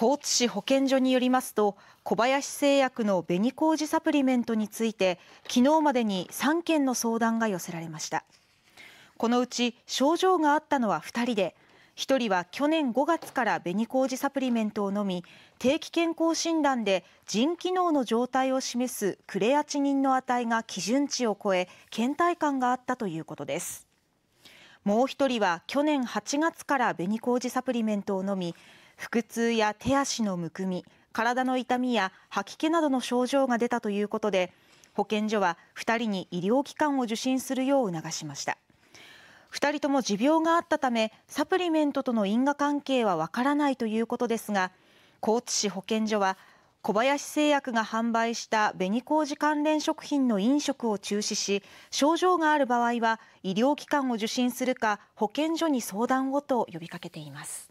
高知市保健所によりますと小林製薬の紅麹サプリメントについて昨日までに3件の相談が寄せられましたこのうち症状があったのは2人で1人は去年5月から紅麹サプリメントを飲み定期健康診断で腎機能の状態を示すクレアチニンの値が基準値を超え倦怠感があったということですもう1人は去年8月から紅麹サプリメントを飲み腹痛や手足のむくみ体の痛みや吐き気などの症状が出たということで保健所は2人に医療機関を受診するよう促しました2人とも持病があったためサプリメントとの因果関係はわからないということですが高知市保健所は小林製薬が販売した紅麹関連食品の飲食を中止し症状がある場合は医療機関を受診するか保健所に相談をと呼びかけています。